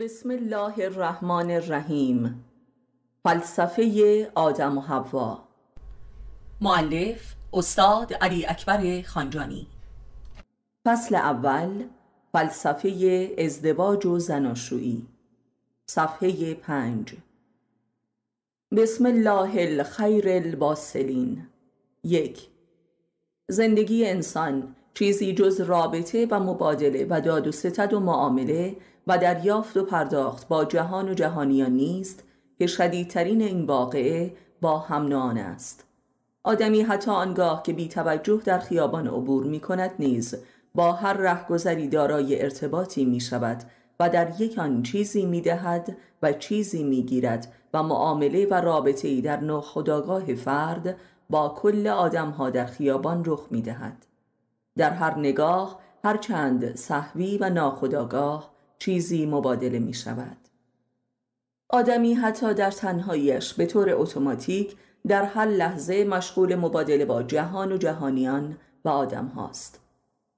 بسم الله الرحمن الرحیم فلسفه آدم و حوا معلف استاد علی اکبر خانجانی فصل اول فلسفه ازدواج و زناشویی صفحه پنج بسم الله الخیر الباسلین یک زندگی انسان چیزی جز رابطه و مبادله و داد و ستد و معامله و دریافت و پرداخت با جهان و جهانیان نیست که شدیدترین این واقعه با هم نان است آدمی حتی آنگاه که بی توجه در خیابان عبور می کند نیز با هر رهگذری دارای ارتباطی می شود و در یک آن چیزی می دهد و چیزی می گیرد و معامله و رابطه در ناخودآگاه فرد با کل آدمها در خیابان رخ می دهد. در هر نگاه هر چند صحوی و ناخداگاه چیزی مبادله می شود. آدمی حتی در تنهاییش به طور اتوماتیک در هر لحظه مشغول مبادله با جهان و جهانیان و آدم هاست.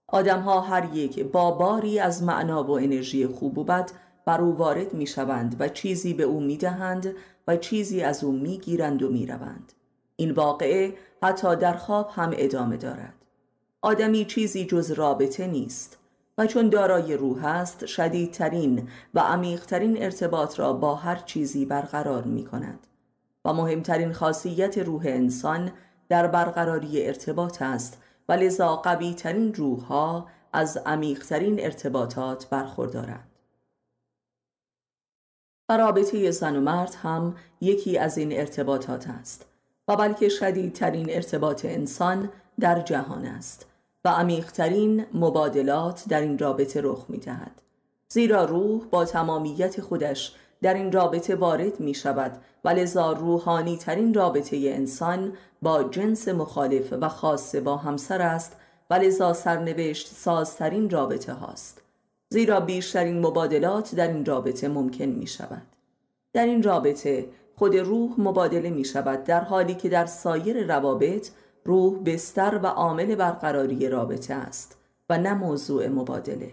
آدم ها هر یک با باری از معنا و انرژی خوب و بد بر او وارد می شوند و چیزی به او می دهند و چیزی از او می گیرند و می روند. این واقعه حتی در خواب هم ادامه دارد. آدمی چیزی جز رابطه نیست و چون دارای روح است شدیدترین و عمیقترین ارتباط را با هر چیزی برقرار می کند و مهمترین خاصیت روح انسان در برقراری ارتباط است و لذا قوی ترین روح ها از عمیقترین ارتباطات برخوردارند رابطه زن و مرد هم یکی از این ارتباطات است و بلکه شدیدترین ارتباط انسان در جهان است و عمیقترین مبادلات در این رابطه رخ می دهد. زیرا روح با تمامیت خودش در این رابطه وارد می شود و لذا روحانی ترین رابطه انسان با جنس مخالف و خاصه با همسر است و لذا سرنوشت سازترین رابطه هاست. زیرا بیشترین مبادلات در این رابطه ممکن می شود. در این رابطه خود روح مبادله می شود در حالی که در سایر روابط روح بستر و عامل برقراری رابطه است و نه موضوع مبادله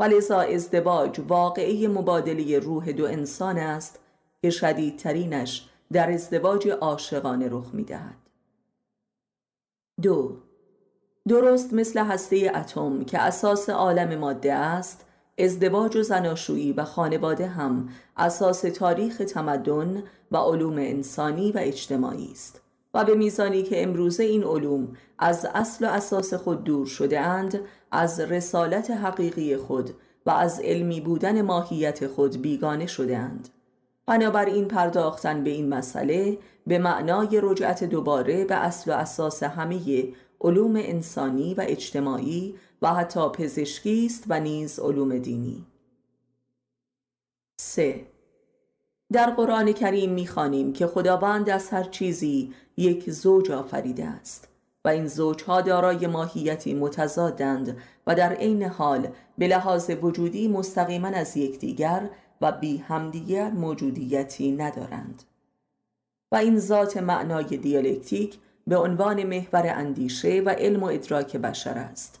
ولذا ازدواج واقعی مبادله روح دو انسان است که شدیدترینش در ازدواج عاشقانه رخ میدهد دو درست مثل هسته اتم که اساس عالم ماده است ازدواج و زناشویی و خانواده هم اساس تاریخ تمدن و علوم انسانی و اجتماعی است و به میزانی که امروزه این علوم از اصل و اساس خود دور شده اند از رسالت حقیقی خود و از علمی بودن ماهیت خود بیگانه شده اند. بنابراین پرداختن به این مسئله به معنای رجعت دوباره به اصل و اساس همه علوم انسانی و اجتماعی و حتی پزشکی است و نیز علوم دینی. در قرآن کریم میخوانیم که خداوند از هر چیزی یک زوج آفریده است و این زوجها دارای ماهیتی متضادند و در عین حال به لحاظ وجودی مستقیما از یکدیگر و بی همدیگر موجودیتی ندارند و این ذات معنای دیالکتیک به عنوان محور اندیشه و علم و ادراک بشر است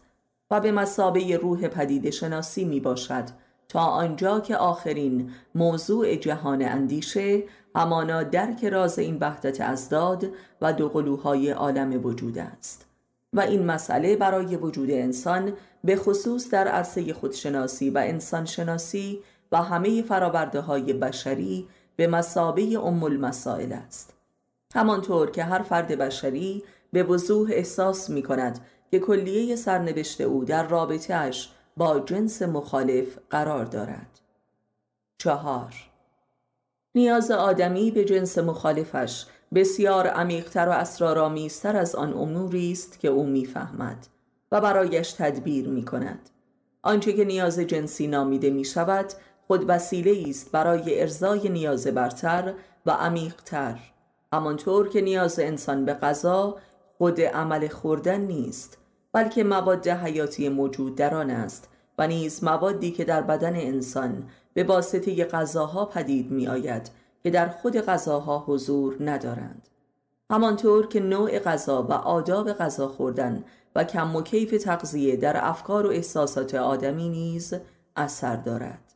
و به مسابه روح پدید شناسی می باشد تا آنجا که آخرین موضوع جهان اندیشه همانا درک راز این وحدت ازداد و قلوهای عالم وجود است و این مسئله برای وجود انسان به خصوص در عرصه خودشناسی و انسانشناسی و همه فراورده های بشری به مسابه ام المسائل است همانطور که هر فرد بشری به وضوح احساس می کند که کلیه سرنوشت او در رابطه با جنس مخالف قرار دارد. چهار نیاز آدمی به جنس مخالفش بسیار عمیقتر و اسرارآمیزتر از آن اموری است که او میفهمد و برایش تدبیر می کند. آنچه که نیاز جنسی نامیده می شود خود وسیله است برای ارزای نیاز برتر و عمیقتر همانطور که نیاز انسان به غذا خود عمل خوردن نیست بلکه مواد حیاتی موجود در آن است و نیز موادی که در بدن انسان به واسطه غذاها پدید می آید که در خود غذاها حضور ندارند همانطور که نوع غذا و آداب غذا خوردن و کم و کیف تغذیه در افکار و احساسات آدمی نیز اثر دارد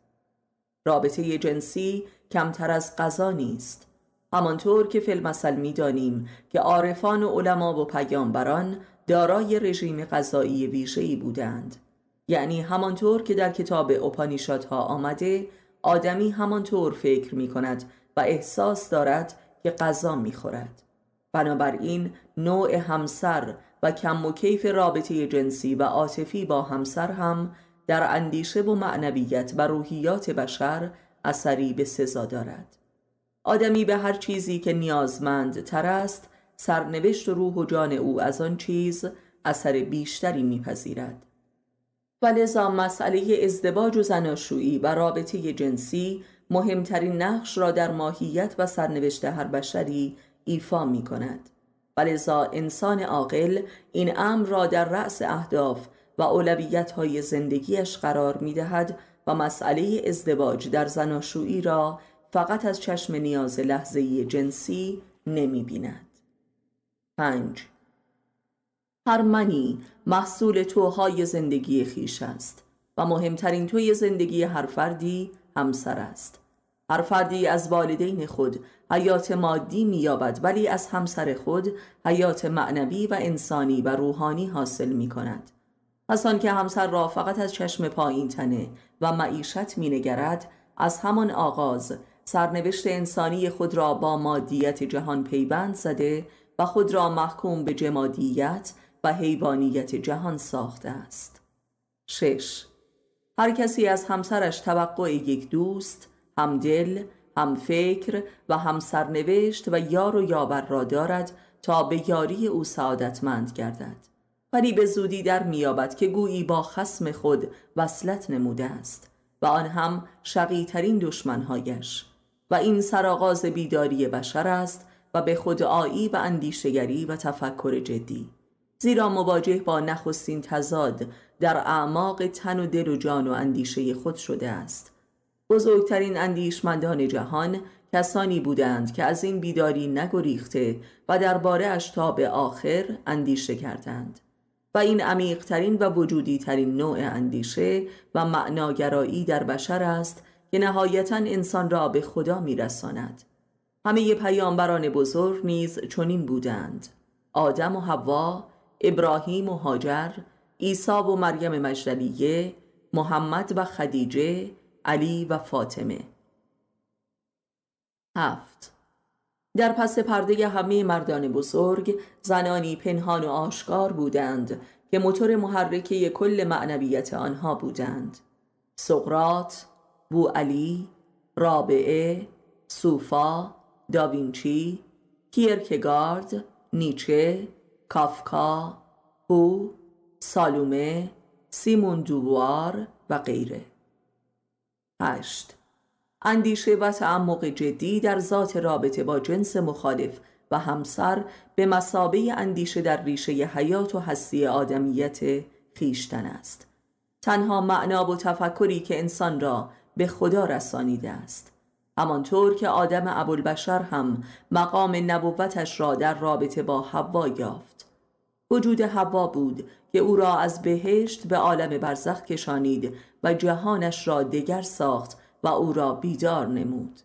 رابطه جنسی کمتر از غذا نیست همانطور که فیلمسل دانیم که عارفان و علما و پیامبران دارای رژیم غذایی ویژه‌ای بودند یعنی همانطور که در کتاب ها آمده آدمی همانطور فکر می کند و احساس دارد که غذا می خورد. بنابراین نوع همسر و کم و کیف رابطه جنسی و عاطفی با همسر هم در اندیشه و معنویت و روحیات بشر اثری به سزا دارد. آدمی به هر چیزی که نیازمند تر است سرنوشت روح و جان او از آن چیز اثر بیشتری میپذیرد و لذا مسئله ازدواج و زناشویی و رابطه جنسی مهمترین نقش را در ماهیت و سرنوشت هر بشری ایفا می کند و لذا انسان عاقل این امر را در رأس اهداف و اولویت های زندگیش قرار می و مسئله ازدواج در زناشویی را فقط از چشم نیاز لحظه جنسی نمی پنج منی محصول توهای زندگی خیش است و مهمترین توی زندگی هر فردی همسر است هر فردی از والدین خود حیات مادی مییابد ولی از همسر خود حیات معنوی و انسانی و روحانی حاصل می کند پس که همسر را فقط از چشم پایین تنه و معیشت مینگرد از همان آغاز سرنوشت انسانی خود را با مادیت جهان پیوند زده و خود را محکوم به جمادیت و حیوانیت جهان ساخته است شش هر کسی از همسرش توقع یک دوست، همدل، همفکر و همسرنوشت و یار و یاور را دارد تا به یاری او سعادتمند گردد ولی به زودی در میابد که گویی با خسم خود وصلت نموده است و آن هم شقیترین دشمنهایش و این سرآغاز بیداری بشر است و به خودآیی و اندیشگری و تفکر جدی زیرا مواجه با نخستین تزاد در اعماق تن و دل و جان و اندیشه خود شده است بزرگترین اندیشمندان جهان کسانی بودند که از این بیداری نگریخته و درباره اش تا به آخر اندیشه کردند و این عمیقترین و وجودی ترین نوع اندیشه و معناگرایی در بشر است که نهایتا انسان را به خدا میرساند همه پیامبران بزرگ نیز چنین بودند آدم و حوا ابراهیم و هاجر عیسی و مریم مجدلیه محمد و خدیجه علی و فاطمه هفت در پس پرده همه مردان بزرگ زنانی پنهان و آشکار بودند که موتور محرکه کل معنویت آنها بودند سقرات، بو علی، رابعه، صوفا، داوینچی، کیرکگارد، نیچه، کافکا، هو، سالومه، سیمون دووار و غیره. 8. اندیشه و تعمق جدی در ذات رابطه با جنس مخالف و همسر به مسابه اندیشه در ریشه حیات و هستی آدمیت خیشتن است. تنها معنا و تفکری که انسان را به خدا رسانیده است. همانطور که آدم ابوالبشر هم مقام نبوتش را در رابطه با حوا یافت وجود حوا بود که او را از بهشت به عالم برزخ کشانید و جهانش را دگر ساخت و او را بیدار نمود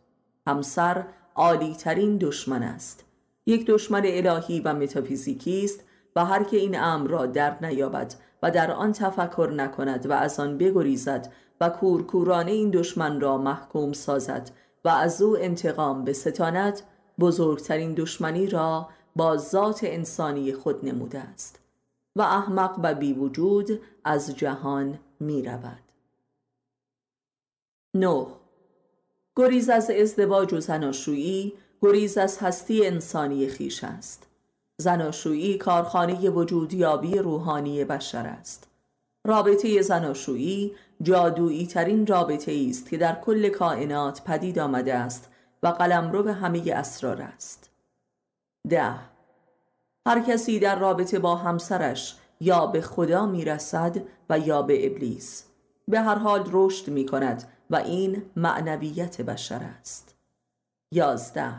همسر عالی ترین دشمن است یک دشمن الهی و متافیزیکی است و هر که این امر را در نیابد و در آن تفکر نکند و از آن بگریزد و کورکورانه این دشمن را محکوم سازد و از او انتقام به ستانت بزرگترین دشمنی را با ذات انسانی خود نموده است و احمق و وجود از جهان می رود. گریز از ازدواج و زناشویی گریز از هستی انسانی خیش است. زناشویی کارخانه وجودیابی روحانی بشر است. رابطه زناشویی جادویی ترین رابطه است که در کل کائنات پدید آمده است و قلمرو همه اسرار است. ده هر کسی در رابطه با همسرش یا به خدا می رسد و یا به ابلیس به هر حال رشد می کند و این معنویت بشر است. یازده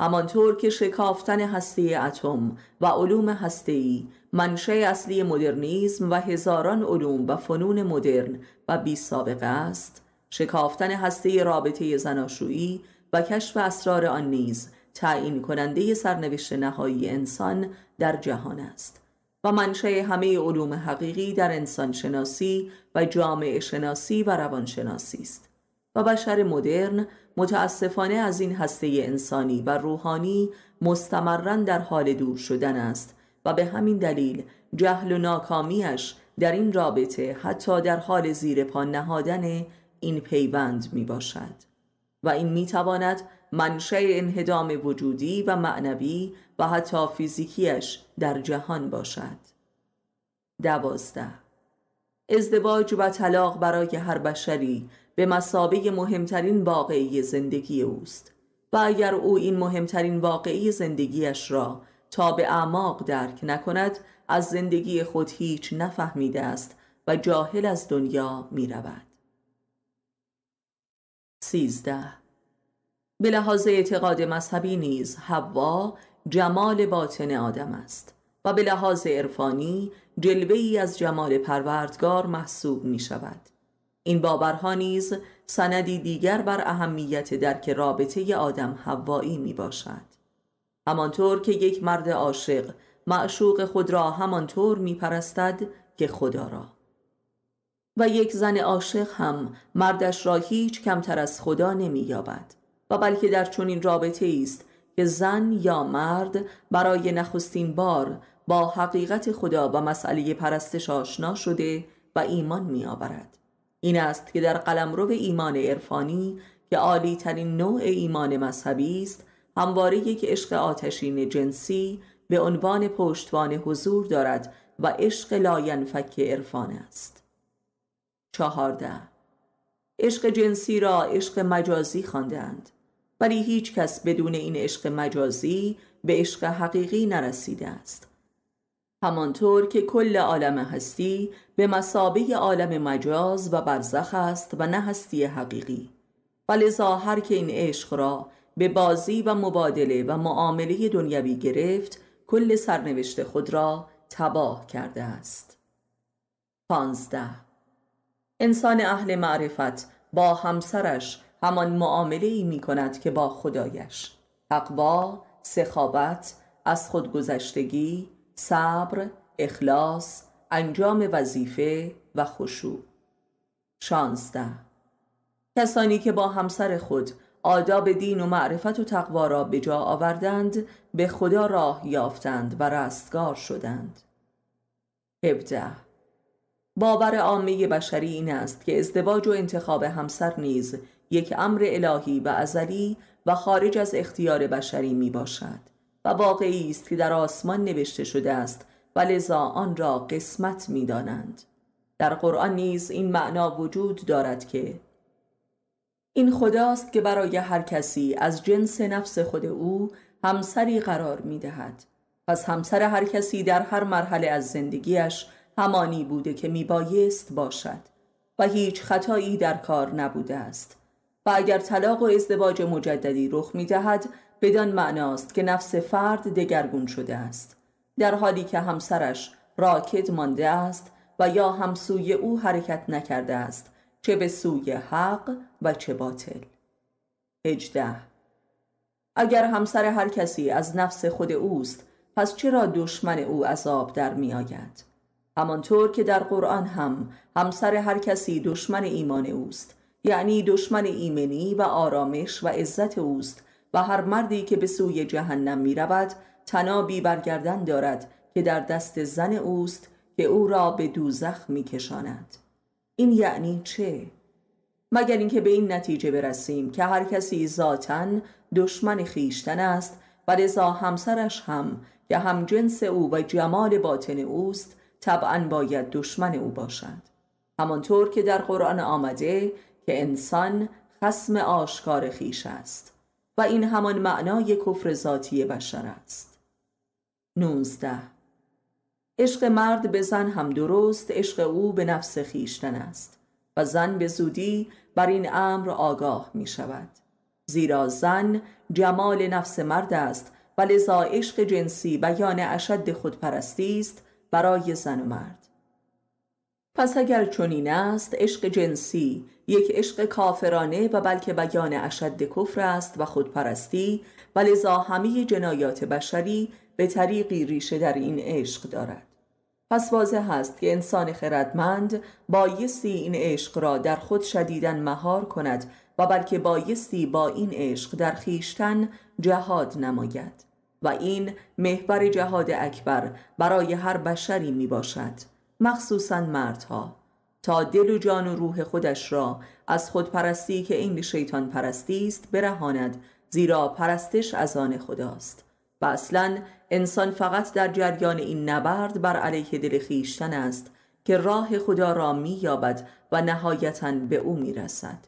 همانطور که شکافتن هسته اتم و علوم ای منشه اصلی مدرنیزم و هزاران علوم و فنون مدرن و بی سابقه است شکافتن هسته رابطه زناشویی و کشف اسرار آن نیز تعیین کننده سرنوشت نهایی انسان در جهان است و منشه همه علوم حقیقی در انسان شناسی و جامعه شناسی و روان شناسی است و بشر مدرن متاسفانه از این هسته انسانی و روحانی مستمرا در حال دور شدن است و به همین دلیل جهل و ناکامیش در این رابطه حتی در حال زیر پا نهادن این پیوند می باشد و این می تواند منشأ انهدام وجودی و معنوی و حتی فیزیکیش در جهان باشد دوازده ازدواج و طلاق برای هر بشری به مسابه مهمترین واقعی زندگی اوست و اگر او این مهمترین واقعی زندگیش را تا به اعماق درک نکند از زندگی خود هیچ نفهمیده است و جاهل از دنیا می رود. سیزده به لحاظ اعتقاد مذهبی نیز حوا جمال باطن آدم است و به لحاظ عرفانی جلوه ای از جمال پروردگار محسوب می شود. این باورها نیز سندی دیگر بر اهمیت درک رابطه آدم هوایی می باشد. همانطور که یک مرد عاشق معشوق خود را همانطور می پرستد که خدا را. و یک زن عاشق هم مردش را هیچ کمتر از خدا نمی یابد و بلکه در چنین رابطه است که زن یا مرد برای نخستین بار با حقیقت خدا و مسئله پرستش آشنا شده و ایمان می آبرد. این است که در قلمرو ایمان عرفانی که عالی ترین نوع ایمان مذهبی است همواره یک عشق آتشین جنسی به عنوان پشتوان حضور دارد و عشق لاینفک عرفان است چهارده عشق جنسی را عشق مجازی خواندند ولی هیچ کس بدون این عشق مجازی به عشق حقیقی نرسیده است همانطور که کل عالم هستی به مسابه عالم مجاز و برزخ است و نه هستی حقیقی و لذا که این عشق را به بازی و مبادله و معامله دنیوی گرفت کل سرنوشت خود را تباه کرده است 15 انسان اهل معرفت با همسرش همان معامله ای می کند که با خدایش تقوا، سخابت، از خودگذشتگی، صبر، اخلاص، انجام وظیفه و خشوع. 16. کسانی که با همسر خود آداب دین و معرفت و تقوا را به جا آوردند به خدا راه یافتند و رستگار شدند. 17. باور عامه بشری این است که ازدواج و انتخاب همسر نیز یک امر الهی و ازلی و خارج از اختیار بشری می باشد. و واقعی است که در آسمان نوشته شده است و لذا آن را قسمت می دانند. در قرآن نیز این معنا وجود دارد که این خداست که برای هر کسی از جنس نفس خود او همسری قرار می دهد. پس همسر هر کسی در هر مرحله از زندگیش همانی بوده که می بایست باشد و هیچ خطایی در کار نبوده است. و اگر طلاق و ازدواج مجددی رخ می دهد بدان معناست که نفس فرد دگرگون شده است در حالی که همسرش راکد مانده است و یا همسوی او حرکت نکرده است چه به سوی حق و چه باطل اجده اگر همسر هر کسی از نفس خود اوست پس چرا دشمن او عذاب در می آید؟ همانطور که در قرآن هم همسر هر کسی دشمن ایمان اوست یعنی دشمن ایمنی و آرامش و عزت اوست و هر مردی که به سوی جهنم می رود تنابی برگردن دارد که در دست زن اوست که او را به دوزخ می کشاند. این یعنی چه؟ مگر اینکه به این نتیجه برسیم که هر کسی ذاتا دشمن خیشتن است و لذا همسرش هم که هم جنس او و جمال باطن اوست طبعا باید دشمن او باشد همانطور که در قرآن آمده که انسان خسم آشکار خیش است و این همان معنای کفر ذاتی بشر است 19 عشق مرد به زن هم درست عشق او به نفس خیشتن است و زن به زودی بر این امر آگاه می شود زیرا زن جمال نفس مرد است و لذا عشق جنسی بیان اشد خودپرستی است برای زن و مرد پس اگر چنین است عشق جنسی یک عشق کافرانه و بلکه بیان اشد کفر است و خودپرستی و لذا همه جنایات بشری به طریقی ریشه در این عشق دارد پس واضح است که انسان خردمند بایستی این عشق را در خود شدیدن مهار کند و بلکه بایستی با این عشق در خیشتن جهاد نماید و این محور جهاد اکبر برای هر بشری می باشد مخصوصا مردها تا دل و جان و روح خودش را از خودپرستی که این شیطان پرستی است برهاند زیرا پرستش از آن خداست و اصلا انسان فقط در جریان این نبرد بر علیه دل خیشتن است که راه خدا را مییابد و نهایتا به او میرسد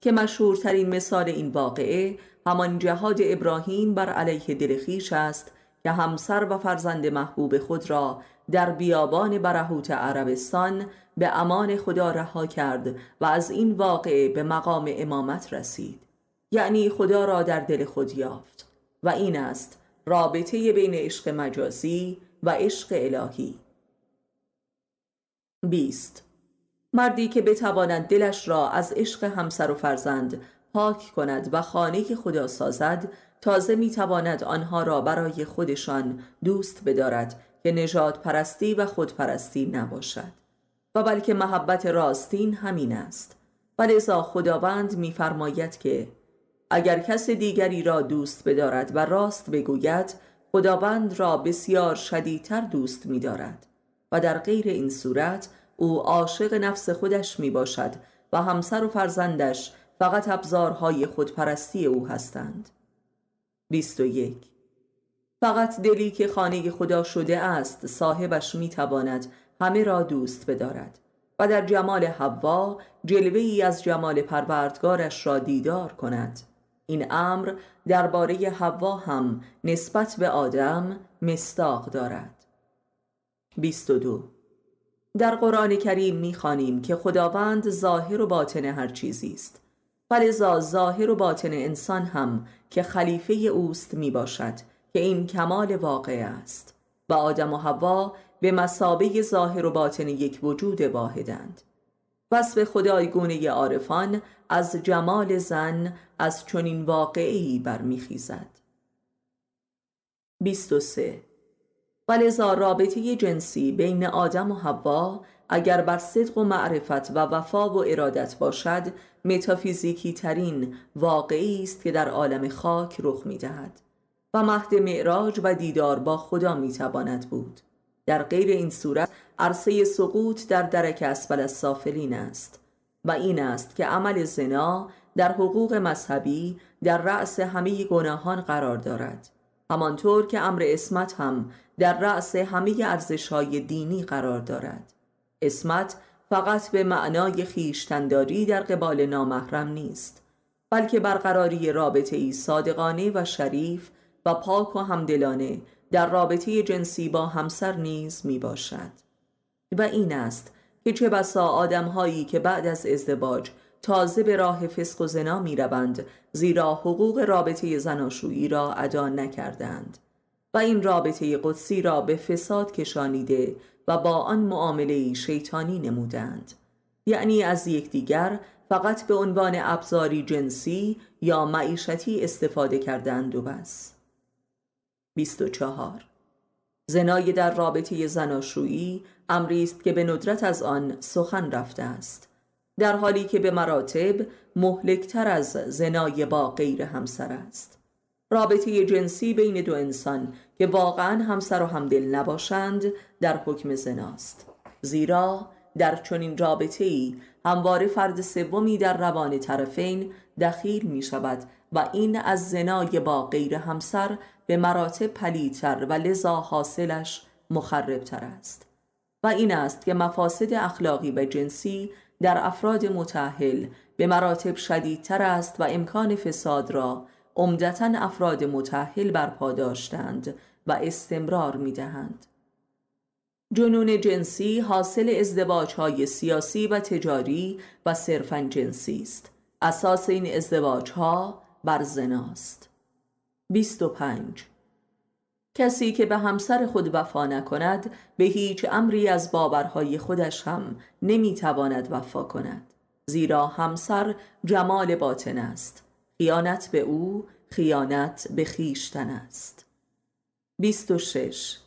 که مشهورترین مثال این واقعه همان جهاد ابراهیم بر علیه دل است که همسر و فرزند محبوب خود را در بیابان برهوت عربستان به امان خدا رها کرد و از این واقعه به مقام امامت رسید یعنی خدا را در دل خود یافت و این است رابطه بین عشق مجازی و عشق الهی 20 مردی که بتواند دلش را از عشق همسر و فرزند پاک کند و خانه که خدا سازد تازه میتواند آنها را برای خودشان دوست بدارد که نجات پرستی و خودپرستی نباشد و بلکه محبت راستین همین است لذا خداوند میفرماید که اگر کس دیگری را دوست بدارد و راست بگوید خداوند را بسیار شدیدتر دوست دارد و در غیر این صورت او عاشق نفس خودش می باشد و همسر و فرزندش فقط ابزارهای خودپرستی او هستند 21 فقط دلی که خانه خدا شده است صاحبش میتواند همه را دوست بدارد و در جمال حوا جلوه ای از جمال پروردگارش را دیدار کند این امر درباره حوا هم نسبت به آدم مستاق دارد 22 در قرآن کریم میخوانیم که خداوند ظاهر و باطن هر چیزی است فلذا ظاهر و باطن انسان هم که خلیفه اوست می باشد که این کمال واقع است و آدم و هوا به مسابه ظاهر و باطن یک وجود واحدند خدای خدایگونه عارفان از جمال زن از چنین واقعی برمیخیزد 23 ولذا رابطه جنسی بین آدم و حوا اگر بر صدق و معرفت و وفا و ارادت باشد متافیزیکی ترین واقعی است که در عالم خاک رخ می و مهد معراج و دیدار با خدا میتواند بود در غیر این صورت عرصه سقوط در درک اسفل سافلین است و این است که عمل زنا در حقوق مذهبی در رأس همه گناهان قرار دارد همانطور که امر اسمت هم در رأس همه های دینی قرار دارد اسمت فقط به معنای خیشتنداری در قبال نامحرم نیست بلکه برقراری رابطه ای صادقانه و شریف و پاک و همدلانه در رابطه جنسی با همسر نیز می باشد و این است که چه بسا هایی که بعد از ازدواج تازه به راه فسق و زنا می روند زیرا حقوق رابطه زناشویی را ادا نکردند و این رابطه قدسی را به فساد کشانیده و با آن معامله شیطانی نمودند یعنی از یکدیگر فقط به عنوان ابزاری جنسی یا معیشتی استفاده کردند و بس 24 زنای در رابطه زناشویی امری است که به ندرت از آن سخن رفته است در حالی که به مراتب مهلکتر از زنای با غیر همسر است رابطه جنسی بین دو انسان که واقعا همسر و همدل نباشند در حکم زناست زیرا در چنین رابطه ای همواره فرد سومی در روان طرفین دخیل می شود و این از زنای با غیر همسر به مراتب پلیتر و لذا حاصلش مخربتر است و این است که مفاسد اخلاقی و جنسی در افراد متحل به مراتب شدیدتر است و امکان فساد را عمدتا افراد متحل برپا داشتند و استمرار می دهند. جنون جنسی حاصل ازدواج های سیاسی و تجاری و صرفا جنسی است. اساس این ازدواج ها بر زناست 25 کسی که به همسر خود وفا نکند به هیچ امری از باورهای خودش هم نمیتواند وفا کند زیرا همسر جمال باطن است خیانت به او خیانت به خیشتن است 26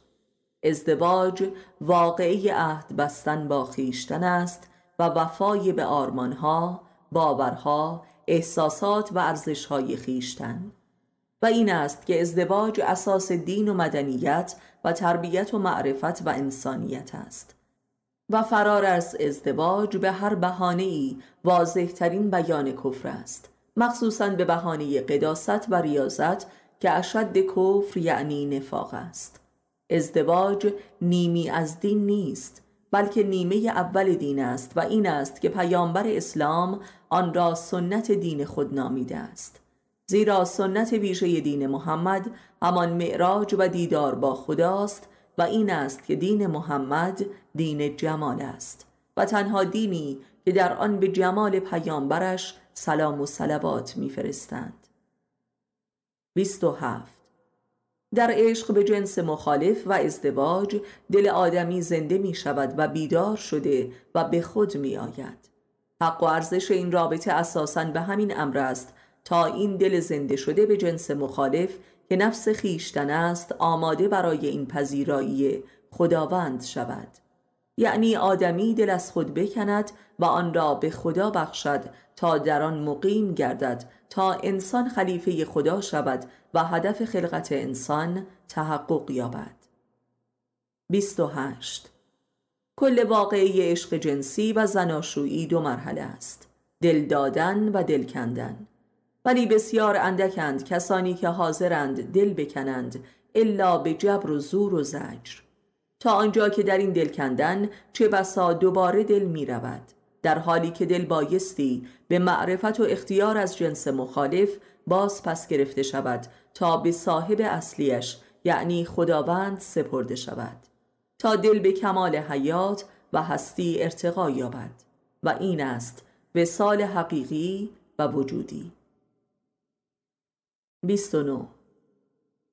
ازدواج واقعی عهد بستن با خیشتن است و وفای به آرمانها، باورها، احساسات و های خیشتن و این است که ازدواج اساس دین و مدنیت و تربیت و معرفت و انسانیت است و فرار از ازدواج به هر بهانه ای واضح ترین بیان کفر است مخصوصا به بهانه قداست و ریاضت که اشد کفر یعنی نفاق است ازدواج نیمی از دین نیست بلکه نیمه اول دین است و این است که پیامبر اسلام آن را سنت دین خود نامیده است زیرا سنت ویژه دین محمد همان معراج و دیدار با خداست و این است که دین محمد دین جمال است و تنها دینی که در آن به جمال پیامبرش سلام و سلبات میفرستند 27 در عشق به جنس مخالف و ازدواج دل آدمی زنده می شود و بیدار شده و به خود می آید حق و ارزش این رابطه اساساً به همین امر است تا این دل زنده شده به جنس مخالف که نفس خیشتن است آماده برای این پذیرایی خداوند شود یعنی آدمی دل از خود بکند و آن را به خدا بخشد تا در آن مقیم گردد تا انسان خلیفه خدا شود و هدف خلقت انسان تحقق یابد 28 کل واقعی عشق جنسی و زناشویی دو مرحله است دل دادن و دل کندن ولی بسیار اندکند کسانی که حاضرند دل بکنند الا به جبر و زور و زجر تا آنجا که در این دل کندن چه بسا دوباره دل می رود در حالی که دل بایستی به معرفت و اختیار از جنس مخالف باز پس گرفته شود تا به صاحب اصلیش یعنی خداوند سپرده شود تا دل به کمال حیات و هستی ارتقا یابد و این است به سال حقیقی و وجودی 29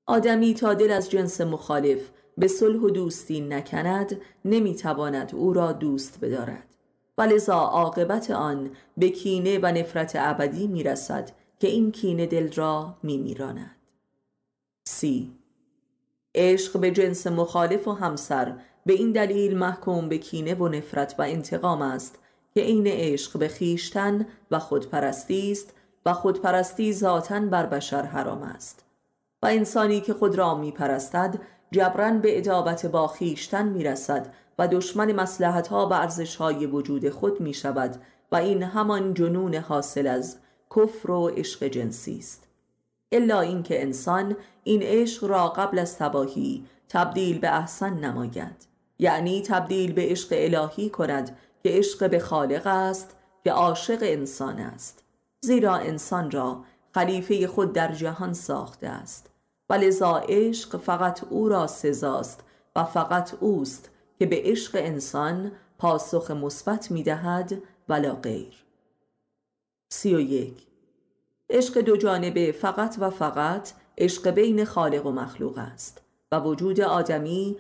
آدمی تا دل از جنس مخالف به صلح و دوستی نکند نمیتواند او را دوست بدارد و لذا عاقبت آن به کینه و نفرت ابدی میرسد که این کینه دل را میمیراند سی عشق به جنس مخالف و همسر به این دلیل محکوم به کینه و نفرت و انتقام است که عین عشق به خیشتن و خودپرستی است و خودپرستی ذاتا بر بشر حرام است و انسانی که خود را پرستد جبران به ادابت با خیشتن رسد و دشمن مسلحت ها و ارزش های وجود خود می شود و این همان جنون حاصل از کفر و عشق جنسی است الا اینکه انسان این عشق را قبل از تباهی تبدیل به احسن نماید یعنی تبدیل به عشق الهی کند که عشق به خالق است که عاشق انسان است زیرا انسان را خلیفه خود در جهان ساخته است و لذا عشق فقط او را سزاست و فقط اوست که به عشق انسان پاسخ مثبت میدهد ولا غیر سی و یک عشق دو جانبه فقط و فقط عشق بین خالق و مخلوق است و وجود آدمی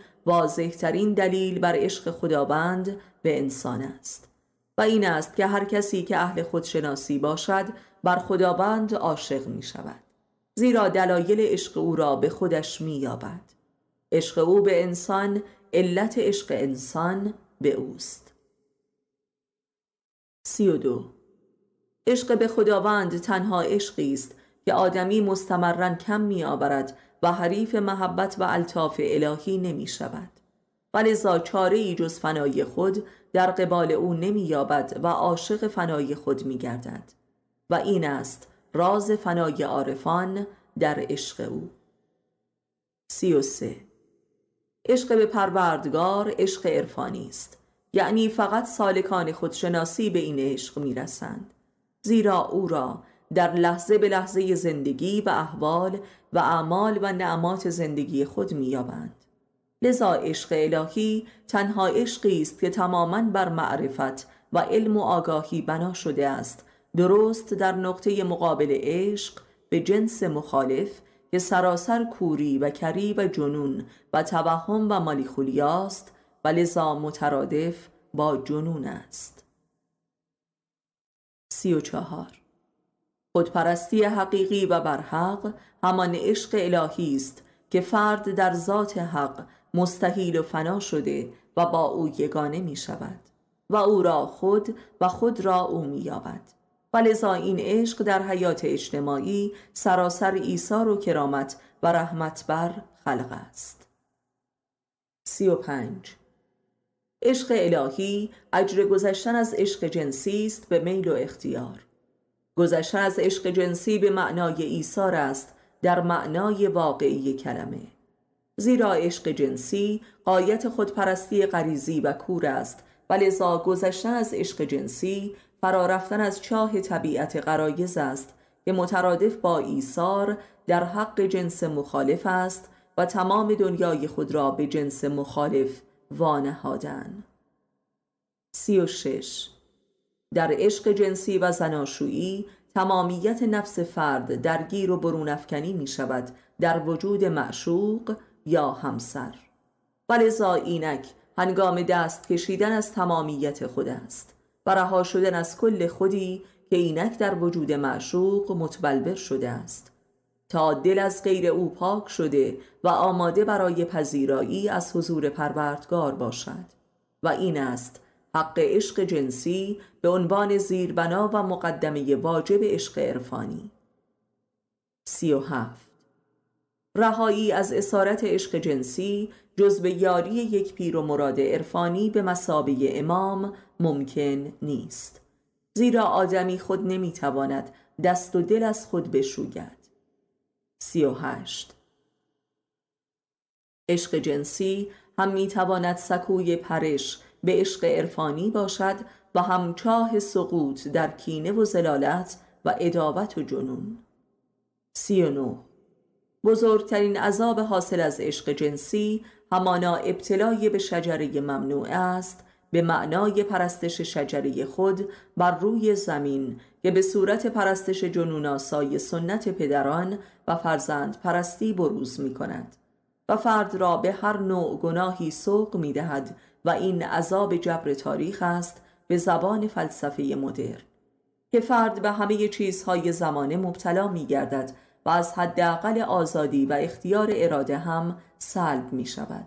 ترین دلیل بر عشق خداوند به انسان است و این است که هر کسی که اهل خودشناسی باشد بر خداوند عاشق می شود زیرا دلایل عشق او را به خودش می یابد عشق او به انسان علت عشق انسان به اوست سی دو عشق به خداوند تنها عشقی است که آدمی مستمرا کم می آورد و حریف محبت و الطاف الهی نمی شود ولی چاره جز فنای خود در قبال او نمی یابد و عاشق فنای خود می گردد و این است راز فنای عارفان در عشق او سی و عشق به پروردگار عشق عرفانی است یعنی فقط سالکان خودشناسی به این عشق رسند. زیرا او را در لحظه به لحظه زندگی و احوال و اعمال و نعمات زندگی خود مییابند لذا عشق الهی تنها عشقی است که تماما بر معرفت و علم و آگاهی بنا شده است درست در نقطه مقابل عشق به جنس مخالف که سراسر کوری و کری و جنون و توهم و مالیخولیاست و لذا مترادف با جنون است سی و چهار خودپرستی حقیقی و برحق همان عشق الهی است که فرد در ذات حق مستحیل و فنا شده و با او یگانه می شود و او را خود و خود را او می یابد ولذا این عشق در حیات اجتماعی سراسر ایثار و کرامت و رحمت بر خلق است سی و پنج عشق الهی اجر گذشتن از عشق جنسی است به میل و اختیار گذشتن از عشق جنسی به معنای ایثار است در معنای واقعی کلمه زیرا عشق جنسی قایت خودپرستی غریزی و کور است و لذا گذشتن از عشق جنسی فرارفتن از چاه طبیعت قرایز است که مترادف با ایثار در حق جنس مخالف است و تمام دنیای خود را به جنس مخالف وانهادن سی و شش در عشق جنسی و زناشویی تمامیت نفس فرد درگیر و برونفکنی می شود در وجود معشوق یا همسر ولذا اینک هنگام دست کشیدن از تمامیت خود است و رها شدن از کل خودی که اینک در وجود معشوق متبلور شده است تا دل از غیر او پاک شده و آماده برای پذیرایی از حضور پروردگار باشد و این است حق عشق جنسی به عنوان زیربنا و مقدمه واجب عشق عرفانی سی و هفت رهایی از اسارت عشق جنسی جز به یاری یک پیر و مراد عرفانی به مسابه امام ممکن نیست زیرا آدمی خود نمیتواند دست و دل از خود بشوید 38 عشق جنسی هم میتواند سکوی پرش به عشق عرفانی باشد و هم چاه سقوط در کینه و زلالت و اداوت و جنون 39 بزرگترین عذاب حاصل از عشق جنسی همانا ابتلای به شجره ممنوع است به معنای پرستش شجره خود بر روی زمین که به صورت پرستش جنوناسای سنت پدران و فرزند پرستی بروز می کند و فرد را به هر نوع گناهی سوق می دهد و این عذاب جبر تاریخ است به زبان فلسفه مدر که فرد به همه چیزهای زمانه مبتلا می گردد و از حداقل آزادی و اختیار اراده هم سلب می شود.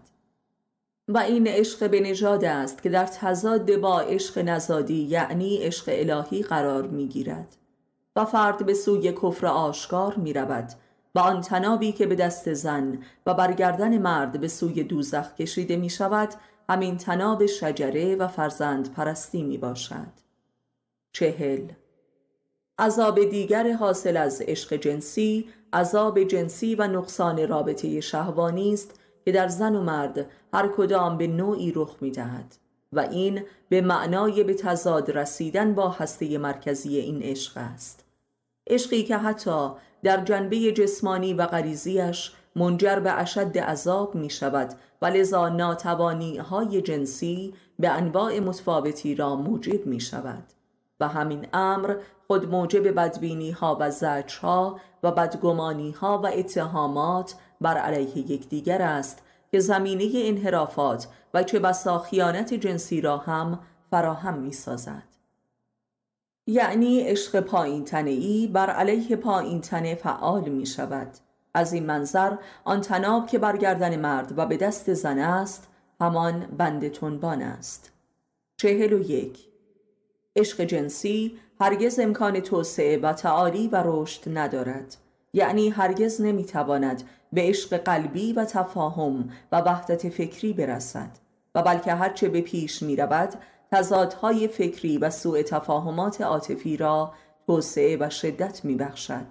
و این عشق به است که در تضاد با عشق نزادی یعنی عشق الهی قرار می گیرد و فرد به سوی کفر آشکار می رود و آن تنابی که به دست زن و برگردن مرد به سوی دوزخ کشیده می شود همین تناب شجره و فرزند پرستی می باشد چهل عذاب دیگر حاصل از عشق جنسی عذاب جنسی و نقصان رابطه شهوانی است که در زن و مرد هر کدام به نوعی رخ می دهد و این به معنای به تضاد رسیدن با هسته مرکزی این عشق است عشقی که حتی در جنبه جسمانی و غریزیش منجر به اشد عذاب می شود و لذا ناتوانی های جنسی به انواع متفاوتی را موجب می شود و همین امر خود موجب بدبینی ها و زجر ها و بدگمانی ها و اتهامات بر علیه یکدیگر است که زمینه انحرافات و چه بسا خیانت جنسی را هم فراهم می سازد. یعنی عشق پایین ای بر علیه پایین تنه فعال می شود. از این منظر آن تناب که برگردن مرد و به دست زن است همان بند تنبان است. چهل و یک عشق جنسی هرگز امکان توسعه و تعالی و رشد ندارد یعنی هرگز نمیتواند به عشق قلبی و تفاهم و وحدت فکری برسد و بلکه هرچه به پیش می رود تضادهای فکری و سوء تفاهمات عاطفی را توسعه و شدت می بخشد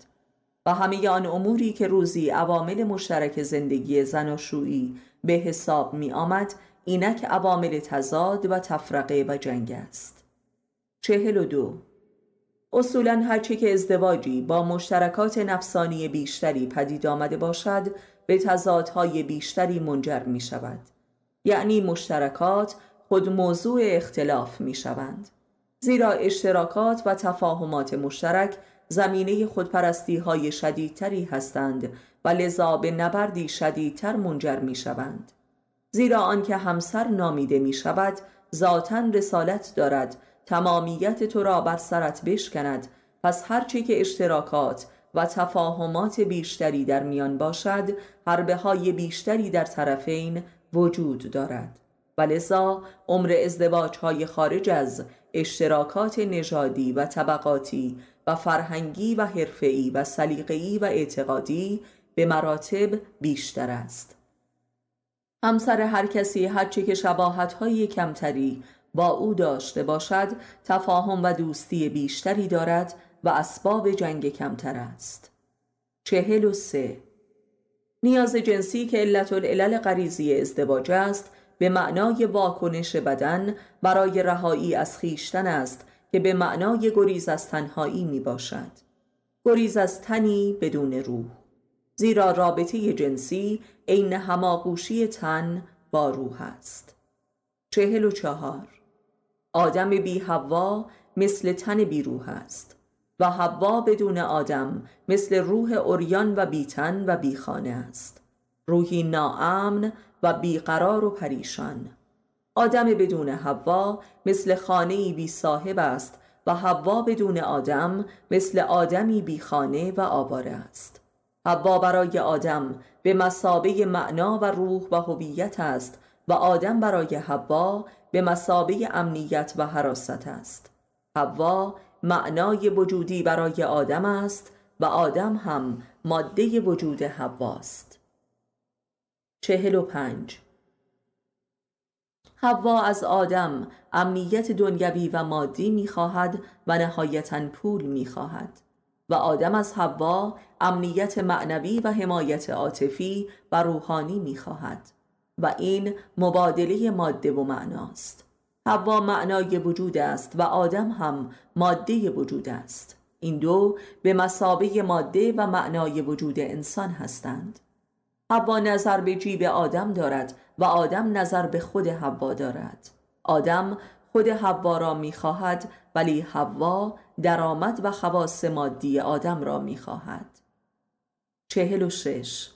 و همه آن اموری که روزی عوامل مشترک زندگی زن زناشویی به حساب می آمد اینک عوامل تضاد و تفرقه و جنگ است. چهل و دو اصولا هرچه که ازدواجی با مشترکات نفسانی بیشتری پدید آمده باشد به تضادهای بیشتری منجر می شود یعنی مشترکات خود موضوع اختلاف می شوند زیرا اشتراکات و تفاهمات مشترک زمینه خودپرستی های شدیدتری هستند و لذا به نبردی شدیدتر منجر می شوند زیرا آنکه همسر نامیده می شود ذاتا رسالت دارد تمامیت تو را بر سرت بشکند پس هرچه که اشتراکات و تفاهمات بیشتری در میان باشد حربه های بیشتری در طرفین وجود دارد و لذا عمر ازدواج های خارج از اشتراکات نژادی و طبقاتی و فرهنگی و حرفه‌ای و سلیقه‌ای و اعتقادی به مراتب بیشتر است. همسر هر کسی هرچه که شباهت های کمتری با او داشته باشد تفاهم و دوستی بیشتری دارد و اسباب جنگ کمتر است چهل و سه نیاز جنسی که علت العلل غریزی ازدواج است به معنای واکنش بدن برای رهایی از خیشتن است که به معنای گریز از تنهایی می باشد گریز از تنی بدون روح زیرا رابطه جنسی عین هماغوشی تن با روح است چهل و چهار آدم بی هوا مثل تن بی روح است و حوا بدون آدم مثل روح اوریان و بی تن و بی خانه است روحی ناامن و بیقرار و پریشان آدم بدون هوا مثل خانه بی صاحب است و حوا بدون آدم مثل آدمی بی خانه و آواره است هوا برای آدم به مسابه معنا و روح و هویت است و آدم برای حوا به مسابه امنیت و حراست است حوا معنای وجودی برای آدم است و آدم هم ماده وجود حواست چهل و پنج حوا از آدم امنیت دنیوی و مادی میخواهد و نهایتا پول میخواهد و آدم از حوا امنیت معنوی و حمایت عاطفی و روحانی میخواهد و این مبادله ماده و معناست حوا معنای وجود است و آدم هم ماده وجود است این دو به مسابه ماده و معنای وجود انسان هستند حوا نظر به جیب آدم دارد و آدم نظر به خود حوا دارد آدم خود حوا را میخواهد ولی حوا درآمد و خواص مادی آدم را میخواهد چهل و شش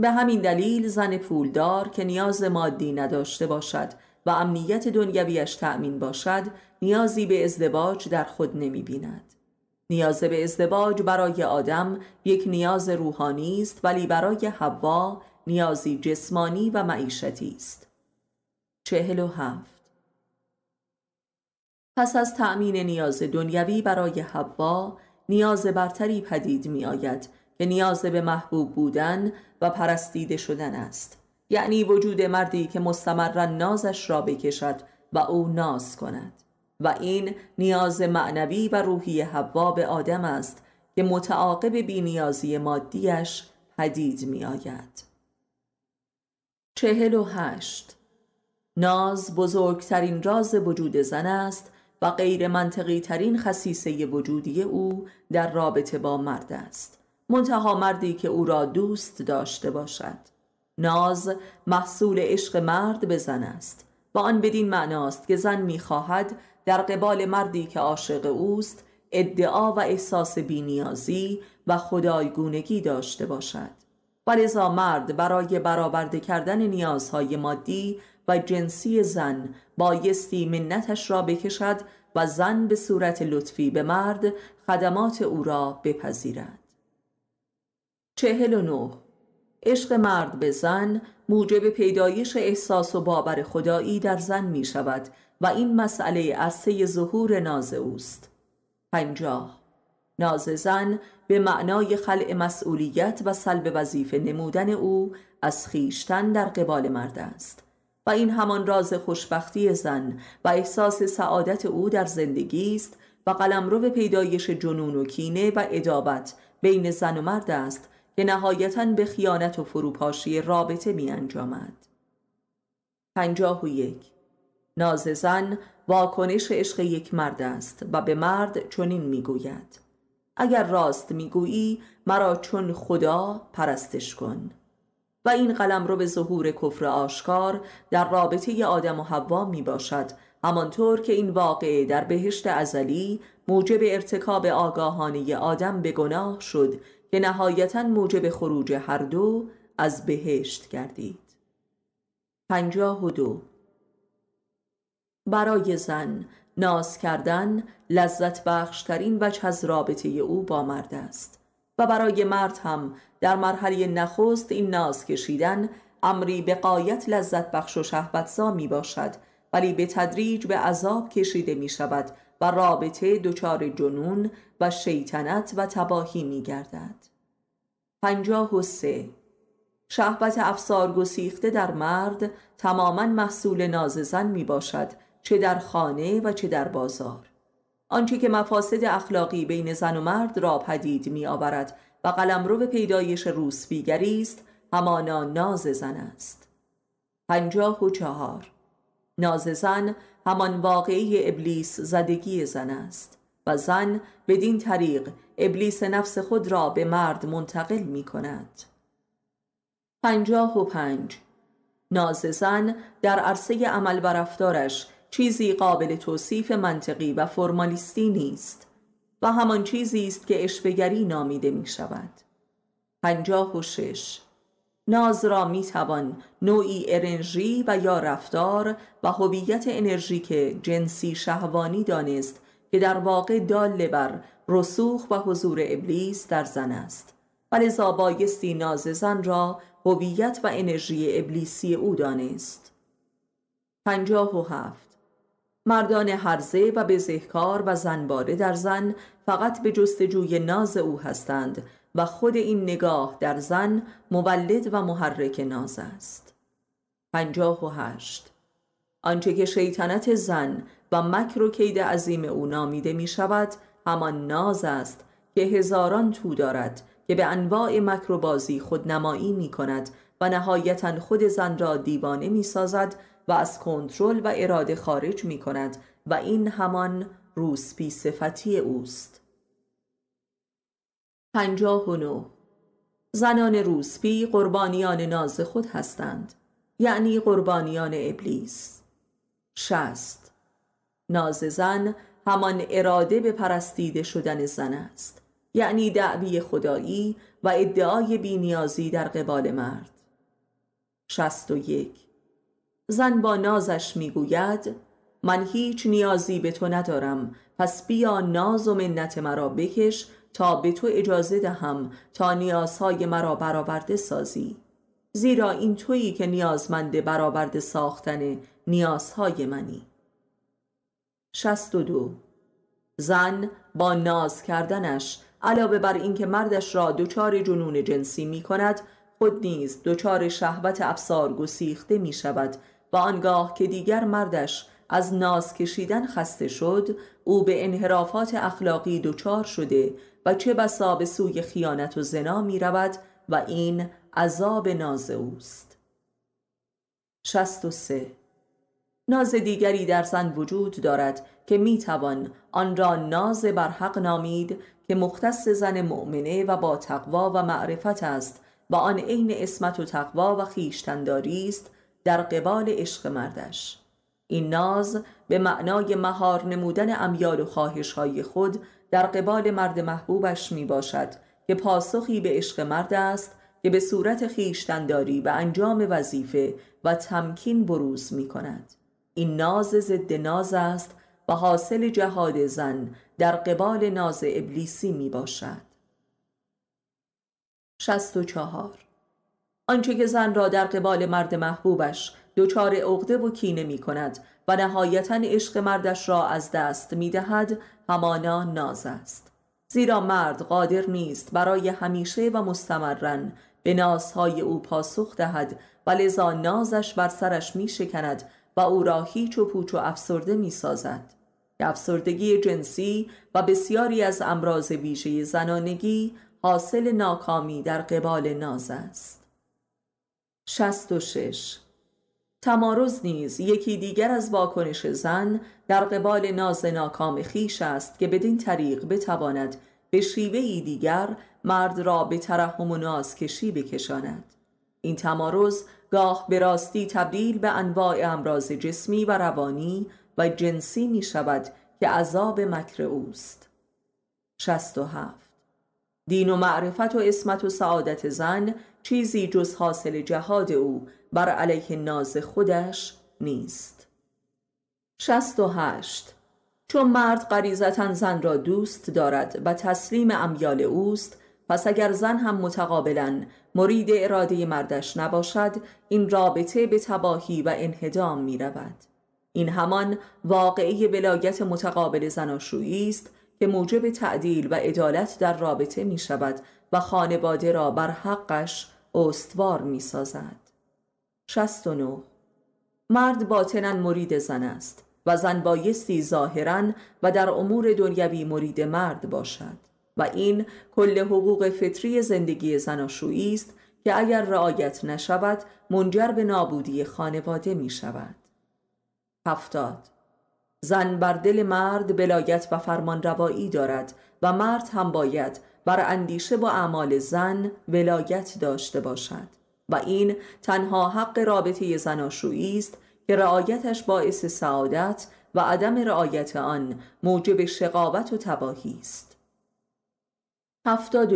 به همین دلیل زن پولدار که نیاز مادی نداشته باشد و امنیت دنیاویش تأمین باشد نیازی به ازدواج در خود نمی بیند. نیاز به ازدواج برای آدم یک نیاز روحانی است ولی برای حوا نیازی جسمانی و معیشتی است. چهل و هفت پس از تأمین نیاز دنیوی برای حوا نیاز برتری پدید می آید که نیاز به محبوب بودن و پرستیده شدن است یعنی وجود مردی که مستمرا نازش را بکشد و او ناز کند و این نیاز معنوی و روحی حوا به آدم است که متعاقب بینیازی مادیش پدید می آید. چهل و هشت ناز بزرگترین راز وجود زن است و غیر منطقی ترین خصیصه وجودی او در رابطه با مرد است. منتها مردی که او را دوست داشته باشد ناز محصول عشق مرد به زن است با آن بدین معناست که زن میخواهد در قبال مردی که عاشق اوست ادعا و احساس بینیازی و خدایگونگی داشته باشد و لذا مرد برای برآورده کردن نیازهای مادی و جنسی زن بایستی منتش را بکشد و زن به صورت لطفی به مرد خدمات او را بپذیرد 49 عشق مرد به زن موجب پیدایش احساس و باور خدایی در زن می شود و این مسئله اصلی ظهور ناز اوست. 50 ناز زن به معنای خلع مسئولیت و سلب وظیفه نمودن او از خیشتن در قبال مرد است و این همان راز خوشبختی زن و احساس سعادت او در زندگی است و قلمرو پیدایش جنون و کینه و ادابت بین زن و مرد است که نهایتا به خیانت و فروپاشی رابطه می انجامد. پنجاه و یک زن واکنش عشق یک مرد است و به مرد چنین میگوید اگر راست میگویی مرا چون خدا پرستش کن و این قلم رو به ظهور کفر آشکار در رابطه آدم و حوا می باشد همانطور که این واقعه در بهشت ازلی موجب ارتکاب آگاهانه آدم به گناه شد که نهایتا موجب خروج هر دو از بهشت گردید پنجاه و برای زن ناز کردن لذت بخشترین وجه از رابطه او با مرد است و برای مرد هم در مرحله نخست این ناز کشیدن امری به قایت لذت بخش و شهبتزا می باشد ولی به تدریج به عذاب کشیده می شود و رابطه دچار جنون و شیطنت و تباهی می گردد. پنجاه و سه شهبت افسار گسیخته در مرد تماما محصول ناززن می باشد چه در خانه و چه در بازار. آنچه که مفاسد اخلاقی بین زن و مرد را پدید می آورد و قلمرو پیدایش روسبیگری است همانا ناز زن است. پنجاه و چهار ناز زن همان واقعی ابلیس زدگی زن است و زن بدین طریق ابلیس نفس خود را به مرد منتقل می کند پنجاه و پنج ناز زن در عرصه عمل و رفتارش چیزی قابل توصیف منطقی و فرمالیستی نیست و همان چیزی است که اشبگری نامیده می شود پنجاه و شش ناز را می توان نوعی ارنژی و یا رفتار و هویت انرژیک جنسی شهوانی دانست که در واقع دال بر رسوخ و حضور ابلیس در زن است ولی زابایستی بایستی ناز زن را هویت و انرژی ابلیسی او دانست پنجاه هفت مردان حرزه و بزهکار و زنباره در زن فقط به جستجوی ناز او هستند و خود این نگاه در زن مولد و محرک ناز است پنجاه هشت آنچه که شیطنت زن و مکر و کید عظیم او نامیده می شود همان ناز است که هزاران تو دارد که به انواع مکر و بازی نمایی می کند و نهایتا خود زن را دیوانه می سازد و از کنترل و اراده خارج می کند و این همان روسپی صفتی اوست 59 زنان روسپی قربانیان ناز خود هستند یعنی قربانیان ابلیس 60 ناز زن همان اراده به پرستیده شدن زن است یعنی دعوی خدایی و ادعای بینیازی در قبال مرد 61 زن با نازش میگوید من هیچ نیازی به تو ندارم پس بیا ناز و منت مرا بکش تا به تو اجازه دهم تا نیازهای مرا برآورده سازی زیرا این تویی که نیازمند برآورده ساختن نیازهای منی 62 زن با ناز کردنش علاوه بر اینکه مردش را دچار جنون جنسی می کند خود نیز دچار شهوت افسار گسیخته می شود و آنگاه که دیگر مردش از ناز کشیدن خسته شد او به انحرافات اخلاقی دچار شده و چه بسا به سوی خیانت و زنا می رود و این عذاب ناز اوست سه ناز دیگری در زن وجود دارد که می توان آن را ناز برحق نامید که مختص زن مؤمنه و با تقوا و معرفت است و آن عین اسمت و تقوا و خیشتنداری است در قبال عشق مردش این ناز به معنای مهار نمودن امیال و خواهش های خود در قبال مرد محبوبش می باشد که پاسخی به عشق مرد است که به صورت خیشتنداری و انجام وظیفه و تمکین بروز می کند. این ناز ضد ناز است و حاصل جهاد زن در قبال ناز ابلیسی می باشد. 64 آنچه که زن را در قبال مرد محبوبش دچار عقده و کینه می کند و نهایتا عشق مردش را از دست می دهد همانا ناز است زیرا مرد قادر نیست برای همیشه و مستمرن به نازهای او پاسخ دهد و لذا نازش بر سرش می شکند و او را هیچ و پوچ و افسرده می سازد افسردگی جنسی و بسیاری از امراض ویژه زنانگی حاصل ناکامی در قبال ناز است 66 تمارز نیز یکی دیگر از واکنش زن در قبال ناز ناکام خیش است که بدین طریق بتواند به شیوهی دیگر مرد را به ترحم و کشی بکشاند این تمارز گاه به راستی تبدیل به انواع امراض جسمی و روانی و جنسی می شود که عذاب مکر اوست 67 دین و معرفت و اسمت و سعادت زن چیزی جز حاصل جهاد او بر علیه ناز خودش نیست. 68 چون مرد غریزتا زن را دوست دارد و تسلیم امیال اوست پس اگر زن هم متقابلا مرید اراده مردش نباشد این رابطه به تباهی و انهدام می رود. این همان واقعی بلایت متقابل زناشویی است که موجب تعدیل و عدالت در رابطه می شود و خانواده را بر حقش استوار می سازد. 69 مرد باطنا مرید زن است و زن بایستی ظاهرا و در امور دنیوی مرید مرد باشد و این کل حقوق فطری زندگی زناشویی است که اگر رعایت نشود منجر به نابودی خانواده می شود. هفتاد زن بر دل مرد بلایت و فرمان روایی دارد و مرد هم باید بر اندیشه و اعمال زن ولایت داشته باشد و این تنها حق رابطه زناشویی است که رعایتش باعث سعادت و عدم رعایت آن موجب شقاوت و تباهی است هفتاد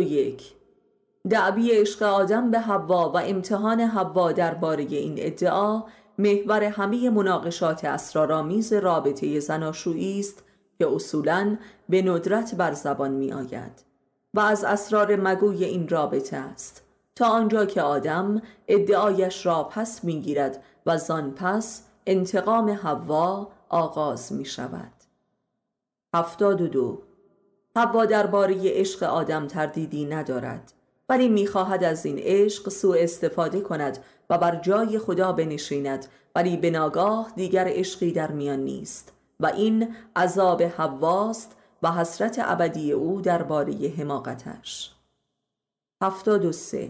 دعوی عشق آدم به حوا و امتحان حوا درباره این ادعا محور همه مناقشات اسرارآمیز رابطه زناشویی است که اصولا به ندرت بر زبان می آید و از اسرار مگوی این رابطه است تا آنجا که آدم ادعایش را پس می گیرد و زان پس انتقام حوا آغاز می شود هفتاد و دو حوا درباره عشق آدم تردیدی ندارد ولی میخواهد از این عشق سوء استفاده کند و بر جای خدا بنشیند ولی به ناگاه دیگر عشقی در میان نیست و این عذاب حواست و حسرت ابدی او درباره حماقتش 73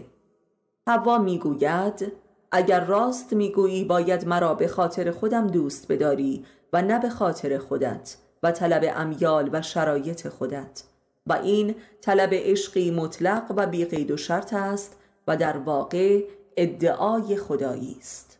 حوا میگوید اگر راست میگویی باید مرا به خاطر خودم دوست بداری و نه به خاطر خودت و طلب امیال و شرایط خودت و این طلب عشقی مطلق و بیقید و شرط است و در واقع ادعای خدایی است